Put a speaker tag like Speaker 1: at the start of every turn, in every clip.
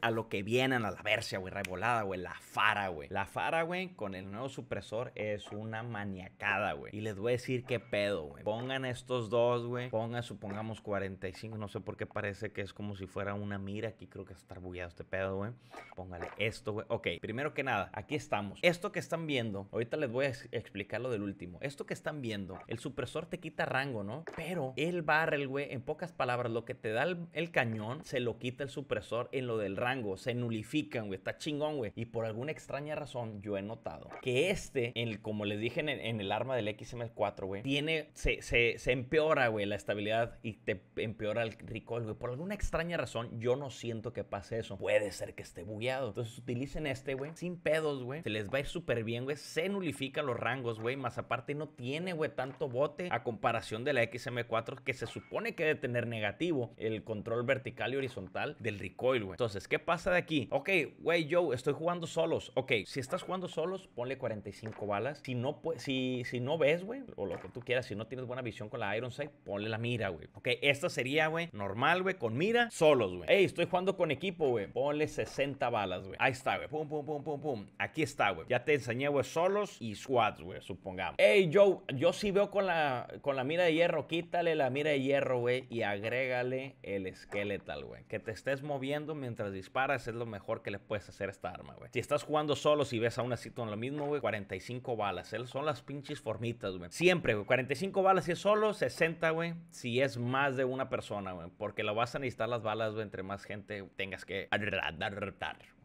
Speaker 1: a lo que vienen, a la Versia, güey, revolada, güey, la Fara, güey. La Fara, güey, con el nuevo supresor es una maniacada, güey. Y les voy a decir qué pedo, güey. Pongan estos dos, güey. Pongan, supongamos, 45, no sé por qué parece que es como si fuera una mira. Aquí creo que está bugueado este pedo, güey. Póngale esto, güey. Ok, primero que nada, aquí estamos. Esto que están viendo, ahorita les voy a explicar lo del último. Esto que están viendo, el supresor te quita rango, ¿no? Pero el barrel, güey, en pocas palabras, lo que te da el, cañón, se lo quita el supresor lo del rango, se nulifican, güey, está chingón, güey. Y por alguna extraña razón yo he notado que este, el, como les dije en el, arma del XM4, güey, tiene, se, se, empeora, güey, la estabilidad y te empeora el recoil, güey. Por alguna extraña razón yo no siento que pase eso. Puede ser que esté bugueado. Entonces utilicen este, güey, sin pedos, güey. Se les va a ir súper bien, güey. Se nulifican los rangos, güey. Más aparte no tiene, güey, tanto bote a comparación de la XM4 que se supone que debe tener negativo el control vertical y horizontal del recoil, güey. Entonces, ¿qué pasa de aquí? Ok, güey, yo estoy jugando solos. Ok, si estás jugando solos, ponle 45 balas. Si no, si, si no ves, güey, o lo que tú quieras, si no tienes buena visión con la Iron Sight, ponle la mira, güey. Ok, esta sería, güey, normal, güey, con mira, solos, güey. Ey, estoy jugando con equipo, güey. Ponle 60 balas, güey. Ahí está, güey. Pum, pum, pum, pum, pum. Aquí está, güey. Ya te enseñé, güey, solos y squads, güey, supongamos. Ey, Joe, yo sí veo con la, con la mira de hierro. Quítale la mira de hierro, güey, y agrégale el skeletal, güey. Que te estés moviendo mientras disparas es lo mejor que le puedes hacer a esta arma, güey. Si estás jugando solo, si ves a una cita en lo mismo, güey, 45 balas. ¿eh? Son las pinches formitas, güey. Siempre, güey. 45 balas si es solo, 60, güey. Si es más de una persona, güey. Porque lo vas a necesitar las balas, güey, entre más gente tengas que...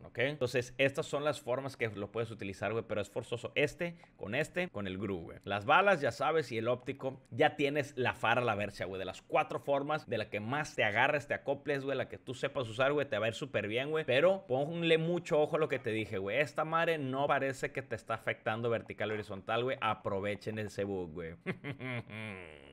Speaker 1: ¿ok? Entonces, estas son las formas que lo puedes utilizar, güey, pero es forzoso este con este, con el groove, güey. Las balas, ya sabes, y el óptico, ya tienes la fara a la vercha, güey, de las cuatro formas, de la que más te agarres, te acoples, güey, la que tú sepas usar, güey, te va a ir súper bien, güey, pero ponle mucho ojo a lo que te dije, güey. Esta madre no parece que te está afectando vertical o horizontal, güey. Aprovechen el bug, güey.